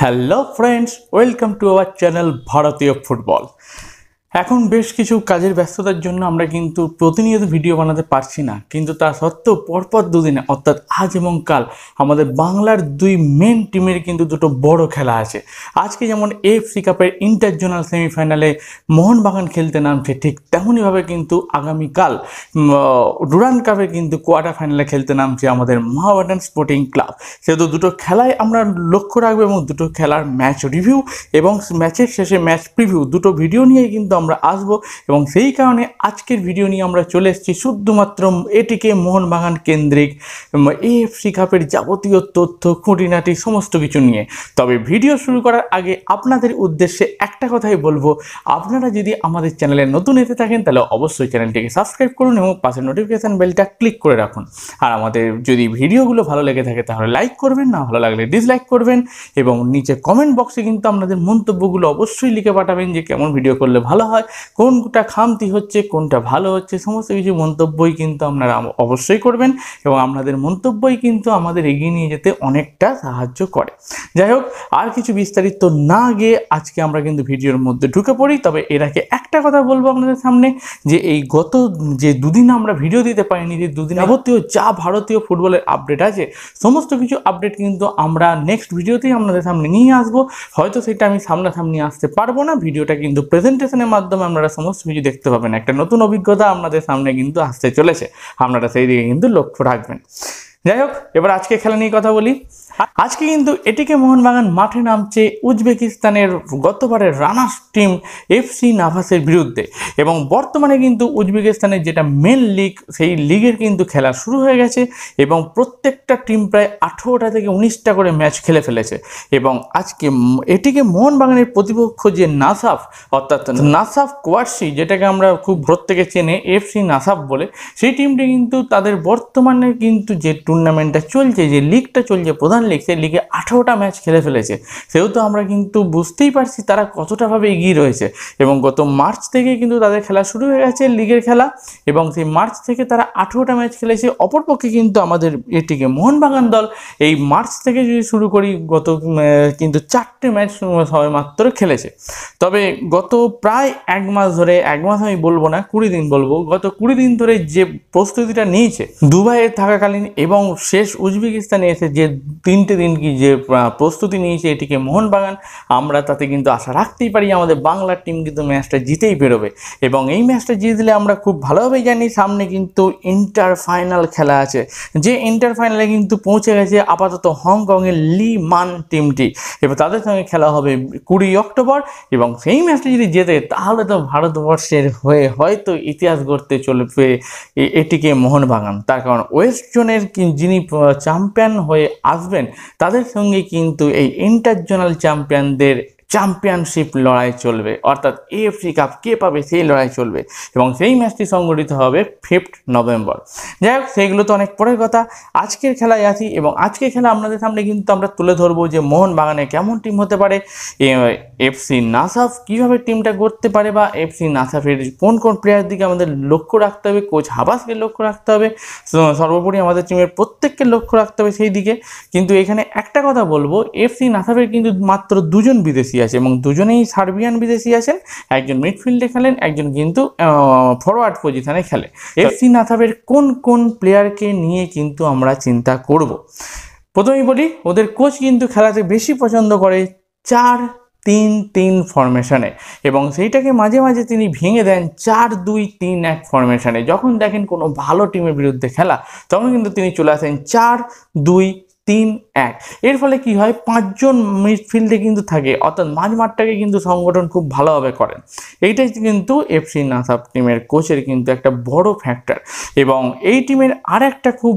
hello friends welcome to our channel ভারতীয় football এখন বেশ কিছু কাজের ব্যস্ততার জন্য আমরা কিন্তু প্রতিনিয়ত ভিডিও বানাতে পারছি না কিন্তু তা সত্ত্বেও পরপর দুদিনে অর্থাৎ আজ এবং কাল আমাদের বাংলার দুই মেন টিমের কিন্তু দুটো বড় খেলা আছে আজকে যেমন এফসি কাপের ইন্টারজোনাল সেমিফাইনালে মোহনবাগান খেলতে নামছে ঠিক তেমনইভাবে কিন্তু আগামীকাল ডুরান কাপে কিন্তু কোয়ার্টার ফাইনালে খেলতে নামছে আমাদের মহাবাডান স্পোর্টিং ক্লাব সেহেতু দুটো খেলায় আমরা লক্ষ্য রাখবো এবং দুটো খেলার ম্যাচ রিভিউ এবং ম্যাচের শেষে ম্যাচ প্রিভিউ দুটো ভিডিও নিয়ে কিন্তু আমরা আসব এবং সেই কারণে আজকের ভিডিও নিয়ে আমরা চলে এসেছি শুধুমাত্র এটিকে মোহনবাগান কেন্দ্রিক এফসি কাপের যাবতীয় তথ্য খুঁটিনাটি সমস্ত কিছু নিয়ে তবে ভিডিও শুরু করার আগে আপনাদের উদ্দেশ্যে একটা কথাই বলবো আপনারা যদি আমাদের চ্যানেলে নতুন এতে থাকেন তাহলে অবশ্যই চ্যানেলটিকে সাবস্ক্রাইব করুন এবং পাশে নোটিফিকেশান বেলটা ক্লিক করে রাখুন আর আমাদের যদি ভিডিওগুলো ভালো লেগে থাকে তাহলে লাইক করবেন না ভালো লাগলে ডিসলাইক করবেন এবং নিচে কমেন্ট বক্সে কিন্তু আপনাদের মন্তব্যগুলো অবশ্যই লিখে পাঠাবেন যে কেমন ভিডিও করলে ভালো হয় কোনটা খামতি হচ্ছে কোনটা ভালো হচ্ছে সমস্ত কিছু মন্তব্যই কিন্তু আপনারা অবশ্যই করবেন এবং আপনাদের মন্তব্যই কিন্তু আমাদের এগিয়ে নিয়ে যেতে অনেকটা সাহায্য করে যাই হোক আর কিছু বিস্তারিত না গিয়ে আজকে আমরা কিন্তু ভিডিওর মধ্যে ঢুকে পড়ি তবে এর আগে একটা কথা বলবো আপনাদের সামনে যে এই গত যে দুদিন আমরা ভিডিও দিতে পারিনি যে দুদিন যাবতীয় যা ভারতীয় ফুটবলের আপডেট আছে সমস্ত কিছু আপডেট কিন্তু আমরা নেক্সট ভিডিওতেই আপনাদের সামনে নিয়ে আসবো হয়তো সেটা আমি সামনাসামনি আসতে পারবো না ভিডিওটা কিন্তু প্রেজেন্টেশনের মাধ্যমে মাধ্যমে আপনারা সমস্ত কিছু দেখতে পাবেন একটা নতুন অভিজ্ঞতা আপনাদের সামনে কিন্তু আসতে চলেছে আপনারা সেই দিকে কিন্তু লক্ষ্য রাখবেন যাই হোক এবার আজকে খেলা নিয়ে কথা বলি আজকে কিন্তু এটিকে মোহনবাগান মাঠে নামছে উজবেকিস্তানের গতবারের রানার্স টিম এফসি নাভাসের বিরুদ্ধে এবং বর্তমানে কিন্তু উজবেকিস্তানের যেটা মেন লিগ সেই লিগের কিন্তু খেলা শুরু হয়ে গেছে এবং প্রত্যেকটা টিম প্রায় আঠেরোটা থেকে উনিশটা করে ম্যাচ খেলে ফেলেছে এবং আজকে এটিকে মোহনবাগানের প্রতিপক্ষ যে নাসাফ অর্থাৎ নাসাফ কোয়ার্সি যেটাকে আমরা খুব প্রত্যেকে চেনে এফসি নাসাফ বলে সেই টিমটি কিন্তু তাদের বর্তমানে কিন্তু যে টুর্নামেন্টটা চলছে যে লিগটা চলছে প্রধান লিখতে লিগে আঠেরোটা ম্যাচ খেলে ফেলেছে সেহেতু আমরা কিন্তু বুঝতেই পারছি তারা কতটাভাবে এগিয়ে রয়েছে এবং গত মার্চ থেকে কিন্তু তাদের খেলা শুরু হয়ে গেছে লিগের খেলা এবং সেই মার্চ থেকে তারা আঠেরোটা ম্যাচ খেলেছে অপরপক্ষে কিন্তু আমাদের এটিকে মোহনবাগান দল এই মার্চ থেকে যদি শুরু করি গত কিন্তু চারটে ম্যাচ সবে মাত্র খেলেছে তবে গত প্রায় এক মাস ধরে এক মাস আমি বলবো না কুড়ি দিন বলবো গত কুড়ি দিন ধরে যে প্রস্তুতিটা নিয়েছে দুবাইয়ে থাকাকালীন এবং শেষ উজবেকিস্তানে এসে যে তিনটে দিন কি যে প্রস্তুতি নিয়েছে এটিকে মোহনবাগান আমরা তাতে কিন্তু আশা রাখতেই পারি আমাদের বাংলার টিম কিন্তু ম্যাচটা জিতেই বেরোবে এবং এই ম্যাচটা জিতে দিলে আমরা খুব ভালোভাবেই জানি সামনে কিন্তু ইন্টার ফাইনাল খেলা আছে যে ইন্টার ফাইনালে কিন্তু পৌঁছে গেছে আপাতত হংকংয়ের লি মান টিমটি এবার তাদের সঙ্গে খেলা হবে কুড়ি অক্টোবর এবং সেই ম্যাচটা যদি জেতে তাহলে তো ভারতবর্ষের হয়ে হয়তো ইতিহাস গড়তে চলবে এটিকে মোহনবাগান তার কারণ ওয়েস্ট জোনের যিনি চ্যাম্পিয়ন হয়ে আসবেন তাদের সঙ্গে কিন্তু এই ইন্টারজোনাল চ্যাম্পিয়নদের চ্যাম্পিয়নশিপ লড়াই চলবে অর্থাৎ এএফসি কাপ কে পাবে সেই লড়াই চলবে এবং সেই ম্যাচটি সংগঠিত হবে ফিফথ নভেম্বর যাই হোক সেইগুলো তো অনেক পরের কথা আজকের খেলায় আসি এবং আজকের খেলা আপনাদের সামনে কিন্তু আমরা তুলে ধরবো যে মোহনবাগানে কেমন টিম হতে পারে এফসি নাসাফ কীভাবে টিমটা করতে পারে বা এফসি নাসাফের কোন কোন প্লেয়ার দিকে আমাদের লক্ষ্য রাখতে হবে কোচ হাবাসকে লক্ষ্য রাখতে হবে সর্বোপরি আমাদের টিমের প্রত্যেককে লক্ষ্য রাখতে হবে সেই দিকে কিন্তু এখানে একটা কথা বলবো এফসি নাসাফের কিন্তু মাত্র দুজন বিদেশি আছে এবং দুজনেই সার্বিয়ান বিদেশি আছেন একজন মিডফিল্ডে খেলেন একজন কিন্তু ফরওয়ার্ড পজিশনে খেলে এফসি নাথাবের কোন কোন প্লেয়ারকে নিয়ে কিন্তু আমরা চিন্তা করব প্রথমেই বলি ওদের কোচ কিন্তু খেলাতে বেশি পছন্দ করে চার তিন তিন ফরমেশনে এবং সেইটাকে মাঝে মাঝে তিনি ভেঙে দেন চার দুই তিন এক ফরমেশনে যখন দেখেন কোনো ভালো টিমের বিরুদ্ধে খেলা তখন কিন্তু তিনি চলে আসেন চার দুই তিন এক এর ফলে কি হয় পাঁচজন মিডফিল্ডে কিন্তু থাকে অর্থাৎ মাঝ মাঠটাকে কিন্তু সংগঠন খুব ভালোভাবে করেন এইটাই কিন্তু এফসি নাসাব টিমের কোচের কিন্তু একটা বড় ফ্যাক্টর এবং এই টিমের আর একটা খুব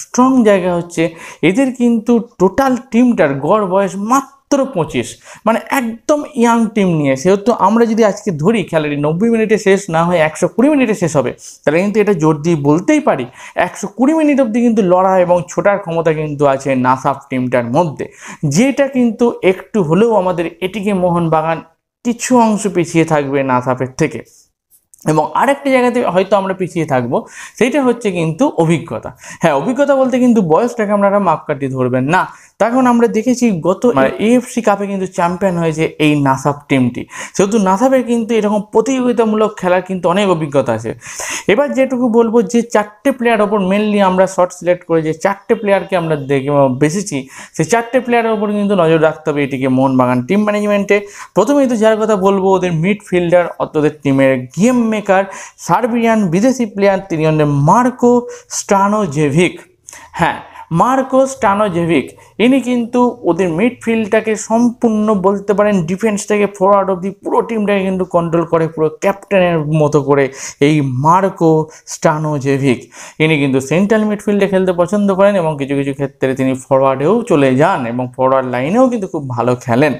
স্ট্রং জায়গা হচ্ছে এদের কিন্তু টোটাল টিমটার গড় বয়স মাত্র মাত্র পঁচিশ মানে একদম ইয়াং টিম নিয়ে সেহেতু আমরা যদি আজকে ধরি খেলাটি নব্বই মিনিটে শেষ না হয়ে একশো কুড়ি মিনিটে শেষ হবে তাহলে কিন্তু এটা জোর দিয়ে বলতেই পারি একশো কুড়ি মিনিট অবধি কিন্তু লড়া এবং ছোটার ক্ষমতা কিন্তু আছে নাসাফ টিমটার মধ্যে যেটা কিন্তু একটু হলেও আমাদের এটিকে মোহনবাগান কিছু অংশ পিছিয়ে থাকবে নাসাফের থেকে এবং আরেকটি জায়গাতে হয়তো আমরা পিছিয়ে থাকব সেইটা হচ্ছে কিন্তু অভিজ্ঞতা হ্যাঁ অভিজ্ঞতা বলতে কিন্তু বয়সটাকে আপনারা মাপকাঠি ধরবেন না তখন আমরা দেখেছি গত এএফসি কাপে মানে কিন্তু চ্যাম্পিয়ন হয়েছে এই নাসাব টিমটি সেহেতু নাসাবের কিন্তু এরকম প্রতিযোগিতামূলক খেলার কিন্তু অনেক অভিজ্ঞতা আছে এবার যেটুকু বলবো যে চারটে প্লেয়ার ওপর মেনলি আমরা শর্ট সিলেক্ট করে যে চারটে প্লেয়ারকে আমরা দেখে বেসেছি সেই চারটে প্লেয়ারের ওপর কিন্তু নজর রাখতে হবে এটিকে মোহনবাগান টিম ম্যানেজমেন্টে প্রথমেই তো যার কথা বলবো ওদের মিডফিল্ডার ওদের টিমের গেম মেকার সার্বিয়ান বিদেশি প্লেয়ার তিনি মার্কো স্টানোজেভিক হ্যাঁ মার্কোস টানোজেভিক ইনি কিন্তু ওদের মিডফিল্ডটাকে সম্পূর্ণ বলতে পারেন ডিফেন্স থেকে ফরওয়ার্ড দি পুরো টিমটাকে কিন্তু কন্ট্রোল করে পুরো ক্যাপ্টেনের মতো করে এই মার্কো স্টানোজেভিক ইনি কিন্তু সেন্ট্রাল মিডফিল্ডে খেলতে পছন্দ করেন এবং কিছু কিছু ক্ষেত্রে তিনি ফরওয়ার্ডেও চলে যান এবং ফরওয়ার্ড লাইনেও কিন্তু খুব ভালো খেলেন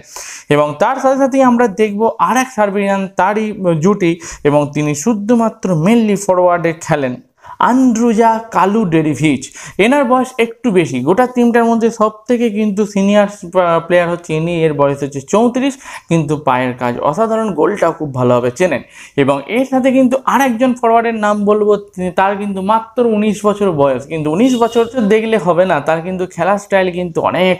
এবং তার সাথে সাথেই আমরা দেখব আর এক সার্বিয়ান তারই জুটি এবং তিনি শুধুমাত্র মেনলি ফরওয়ার্ডে খেলেন আন্দ্রুজা কালু ডেরিভিচ এনার বয়স একটু বেশি গোটা টিমটার মধ্যে সব থেকে কিন্তু সিনিয়র প্লেয়ার হচ্ছে ইনি এর বয়স হচ্ছে চৌত্রিশ কিন্তু পায়ের কাজ অসাধারণ গোলটাও খুব ভালোভাবে চেনেন এবং এর সাথে কিন্তু আরেকজন ফরওয়ার্ডের নাম বলবো তার কিন্তু মাত্র উনিশ বছর বয়স কিন্তু উনিশ বছর দেখলে হবে না তার কিন্তু খেলার স্টাইল কিন্তু অনেক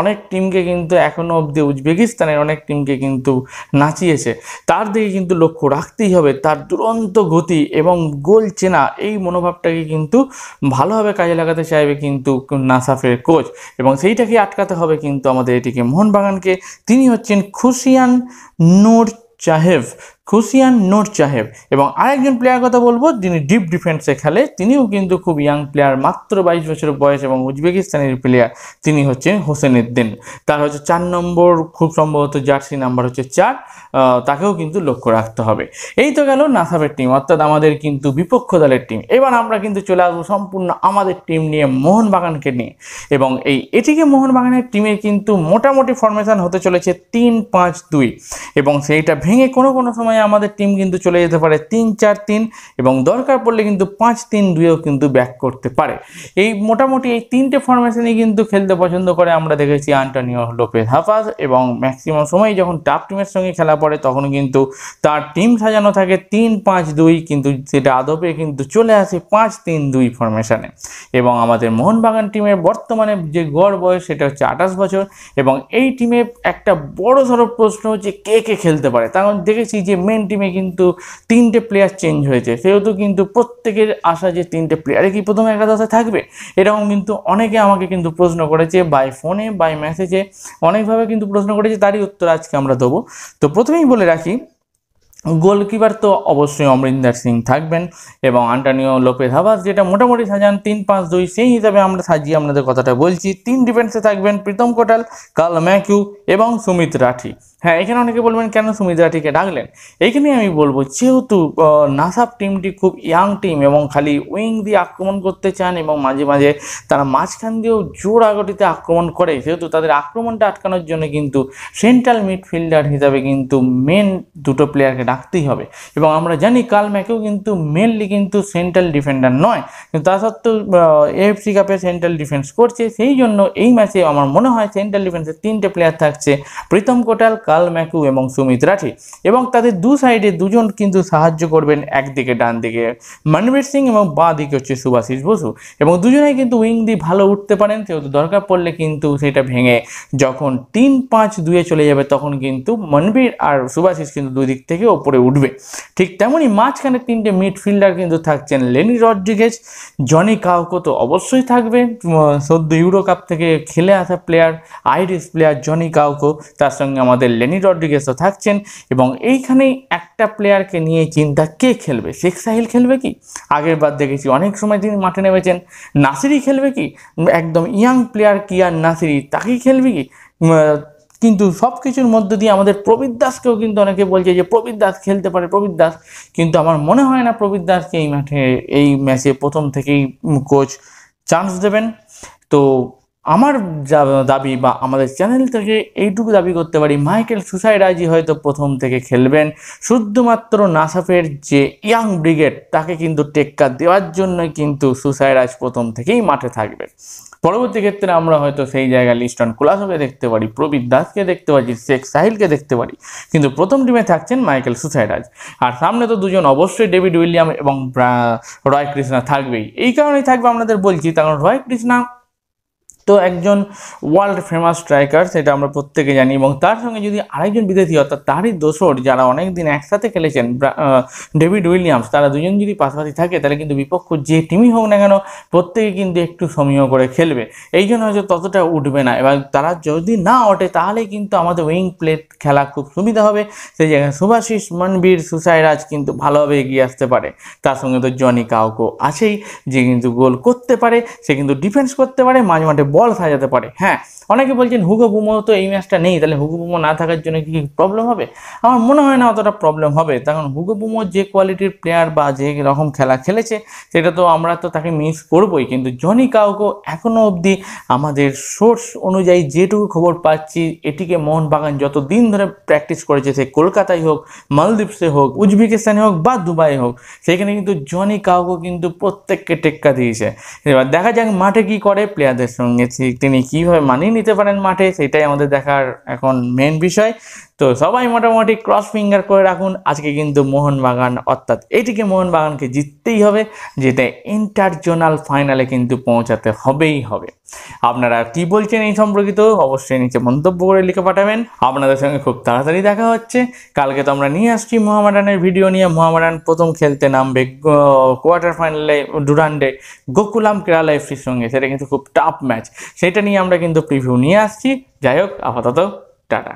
অনেক টিমকে কিন্তু এখনও অবধি উজবেকিস্তানের অনেক টিমকে কিন্তু নাচিয়েছে তার দিকে কিন্তু লক্ষ্য রাখতেই হবে তার দুরন্ত গতি এবং গোল চেনা এই মনোভাবটাকে কিন্তু ভালোভাবে কাজে লাগাতে চাইবে কিন্তু নাসাফের কোচ এবং সেইটাকে আটকাতে হবে কিন্তু আমাদের এটিকে মোহনবাগানকে তিনি হচ্ছেন খুশিয়ান নূর চাহেব খুশিয়ান নোট চাহেব এবং আরেকজন প্লেয়ার কথা বলবো যিনি ডিপ ডিফেন্সে খেলে তিনিও কিন্তু খুব ইয়াং প্লেয়ার মাত্র বাইশ বছর বয়স এবং উজবেকিস্তানের প্লেয়ার তিনি হচ্ছেন উদ্দিন তার হচ্ছে চার নম্বর খুব সম্ভবত জার্সি নাম্বার হচ্ছে চার তাকেও কিন্তু লক্ষ্য রাখতে হবে এই তো গেল নাসাবের টিম অর্থাৎ আমাদের কিন্তু বিপক্ষ দলের টিম এবার আমরা কিন্তু চলে আসবো সম্পূর্ণ আমাদের টিম নিয়ে মোহনবাগানকে নিয়ে এবং এই এটিকে মোহনবাগানের টিমের কিন্তু মোটামুটি ফরমেশান হতে চলেছে তিন পাঁচ দুই এবং সেইটা ভেঙে কোনো কোনো সময় সময় আমাদের টিম কিন্তু চলে যেতে পারে তিন চার তিন এবং দরকার পড়লে কিন্তু পাঁচ তিন দুয়েও কিন্তু ব্যাক করতে পারে এই মোটামুটি এই তিনটে ফরমেশনই কিন্তু খেলতে পছন্দ করে আমরা দেখেছি আন্টনিও লোপে হাফাজ এবং ম্যাক্সিমাম সময় যখন টাপ টিমের সঙ্গে খেলা পড়ে তখন কিন্তু তার টিম সাজানো থাকে তিন পাঁচ দুই কিন্তু সেটা আদবে কিন্তু চলে আসে পাঁচ তিন দুই ফরমেশানে এবং আমাদের মোহনবাগান টিমের বর্তমানে যে গড় বয়স সেটা হচ্ছে আঠাশ বছর এবং এই টিমে একটা বড় সড়ো প্রশ্ন হচ্ছে কে কে খেলতে পারে তখন দেখেছি যে মেন টিমে কিন্তু তিনটে প্লেয়ার চেঞ্জ হয়েছে সেহেতু কিন্তু প্রত্যেকের আশা যে তিনটে প্লেয়ারে কি প্রথমে একাদশে থাকবে এরকম কিন্তু অনেকে আমাকে কিন্তু প্রশ্ন করেছে বাই ফোনে বাই মেসেজে অনেকভাবে কিন্তু প্রশ্ন করেছে তারই উত্তর আজকে আমরা দেবো তো প্রথমেই বলে রাখি গোলকিপার তো অবশ্যই অমরিন্দর সিং থাকবেন এবং আন্টানিও লোপেজ হাবাস যেটা মোটামুটি সাজান তিন পাঁচ দুই সেই হিসাবে আমরা সাজিয়ে আপনাদের কথাটা বলছি তিন ডিফেন্সে থাকবেন প্রীতম কোটাল কার্ল ম্যাকিউ এবং সুমিত রাঠি হ্যাঁ এখানে অনেকে বলবেন কেন সুমিত রাঠিকে ডাকলেন এখানে আমি বলবো যেহেতু নাসাব টিমটি খুব ইয়াং টিম এবং খালি উইং দিয়ে আক্রমণ করতে চান এবং মাঝে মাঝে তারা মাঝখান দিয়েও জোর আগটিতে আক্রমণ করে সেহেতু তাদের আক্রমণটা আটকানোর জন্য কিন্তু সেন্ট্রাল মিডফিল্ডার হিসাবে কিন্তু মেন দুটো প্লেয়ারকে ডাকতেই হবে এবং আমরা জানি কাল ম্যাকেও কিন্তু মেনলি কিন্তু সেন্ট্রাল ডিফেন্ডার নয় কিন্তু তা সত্ত্বেও এএফসি কাপে সেন্ট্রাল ডিফেন্স করছে সেই জন্য এই ম্যাচে আমার মনে হয় সেন্ট্রাল ডিফেন্সের তিনটে প্লেয়ার থাকছে প্রীতম কোটাল কাল ম্যাকু এবং সুমিত রাঠি এবং তাদের দু সাইডে দুজন কিন্তু সাহায্য করবেন একদিকে ডান দিকে মনবীর সিং এবং বাঁ দিকে হচ্ছে সুভাশিস বসু এবং দুজনেই কিন্তু উইং দিয়ে ভালো উঠতে পারেন সেহেতু দরকার পড়লে কিন্তু সেটা ভেঙে যখন তিন পাঁচ দুয়ে চলে যাবে তখন কিন্তু মনবীর আর সুভাষিস কিন্তু দুই দিক থেকেও ওপরে উঠবে ঠিক তেমনই মাঝখানে তিনটে মিডফিল্ডার কিন্তু থাকছেন লেনি রড্রিগেজ জনি কাউকো তো অবশ্যই থাকবে সদ্য ইউরো কাপ থেকে খেলে আসা player Irish player Johnny Kauko তার সঙ্গে আমাদের লেনি রড্রিগেজও থাকছেন এবং এইখানেই একটা প্লেয়ারকে নিয়ে চিন্তা কে খেলবে শেখ সাহিল খেলবে কি আগের বার দেখেছি অনেক সময় তিনি মাঠে নেমেছেন নাসিরি খেলবে কি একদম ইয়াং প্লেয়ার কিয়ার নাসিরি তাকেই খেলবে কি কিন্তু সব কিছুর মধ্য দিয়ে আমাদের প্রবীর দাসকেও কিন্তু অনেকে বলছে যে প্রবীর দাস খেলতে পারে প্রবীর দাস কিন্তু আমার মনে হয় না প্রবীর দাসকে এই মাঠে এই ম্যাচে প্রথম থেকেই কোচ চান্স দেবেন তো আমার দাবি বা আমাদের চ্যানেল থেকে এইটুকু দাবি করতে পারি মাইকেল সুসাইরাজি হয়তো প্রথম থেকে খেলবেন শুধুমাত্র নাসাফের যে ইয়াং ব্রিগেড তাকে কিন্তু টেক্কা দেওয়ার জন্য কিন্তু সুসাইরাজ প্রথম থেকেই মাঠে থাকবে পরবর্তী ক্ষেত্রে আমরা হয়তো সেই জায়গায় লিস্টন কুলাসকে দেখতে পারি প্রবীর দাসকে দেখতে পারি শেখ সাহিলকে দেখতে পারি কিন্তু প্রথম টিমে থাকছেন মাইকেল সুসাইরাজ আর সামনে তো দুজন অবশ্যই ডেভিড উইলিয়াম এবং রয় কৃষ্ণা থাকবেই এই কারণেই থাকবে আপনাদের বলছি কারণ রয় কৃষ্ণা তো একজন ওয়ার্ল্ড ফেমাস স্ট্রাইকার সেটা আমরা প্রত্যেকে জানি এবং তার সঙ্গে যদি আরেকজন বিদেশি অর্থাৎ তারই দোসর যারা অনেক দিন একসাথে খেলেছেন ডেভিড উইলিয়ামস তারা দুজন যদি পাশাপাশি থাকে তাহলে কিন্তু বিপক্ষ যে টিমই হোক না কেন প্রত্যেকে কিন্তু একটু সমীহ করে খেলবে এই জন্য হয়তো ততটা উঠবে না এবার তারা যদি না ওঠে তাহলে কিন্তু আমাদের উইং প্লেট খেলা খুব সুবিধা হবে সেই জায়গায় সুভাশিস মনবীর সুসাইরাজ কিন্তু ভালোভাবে এগিয়ে আসতে পারে তার সঙ্গে তো জনি কাউকো আছেই যে কিন্তু গোল করতে পারে সে কিন্তু ডিফেন্স করতে পারে মাঝ মাঠে বল সাজাতে পারে হ্যাঁ অনেকে বলছেন হুগো বুমো তো এই ম্যাচটা নেই তাহলে হুগো বুমো না থাকার জন্য কি প্রবলেম হবে আমার মনে হয় না অতটা প্রবলেম হবে কারণ হুগো বুমো যে কোয়ালিটির প্লেয়ার বা যে রকম খেলা খেলেছে সেটা তো আমরা তো তাকে মিস করবই কিন্তু জনি কাউকো এখনও অবধি আমাদের সোর্স অনুযায়ী যেটুকু খবর পাচ্ছি এটিকে মোহনবাগান যত দিন ধরে প্র্যাকটিস করেছে সে কলকাতায় হোক মালদ্বীপসে হোক উজবেকিস্তানে হোক বা দুবাই হোক সেখানে কিন্তু জনি কাউকে কিন্তু প্রত্যেককে টেক্কা দিয়েছে এবার দেখা যাক মাঠে কি করে প্লেয়ারদের সঙ্গে তিনি কীভাবে মানিয়ে নিতে পারেন মাঠে সেটাই আমাদের দেখার এখন মেন বিষয় তো সবাই মোটামুটি ক্রস ফিঙ্গার করে রাখুন আজকে কিন্তু মোহনবাগান অর্থাৎ এটিকে মোহনবাগানকে জিততেই হবে যেটা ইন্টারজোনাল ফাইনালে কিন্তু পৌঁছাতে হবেই হবে আপনারা কি বলছেন এই সম্পর্কিত অবশ্যই নিচে মন্তব্য করে লিখে পাঠাবেন আপনাদের সঙ্গে খুব তাড়াতাড়ি দেখা হচ্ছে কালকে তো আমরা নিয়ে আসছি মোহামেডানের ভিডিও নিয়ে মোহামেডান প্রথম খেলতে নামবে কোয়ার্টার ফাইনালে ডুরান্ডে গোকুলাম কেরালা এফসির সঙ্গে সেটা কিন্তু খুব টাফ ম্যাচ সেটা নিয়ে আমরা কিন্তু প্রিভিউ ভিডিও নিয়ে আসছি যাই হোক আপাতত টাটা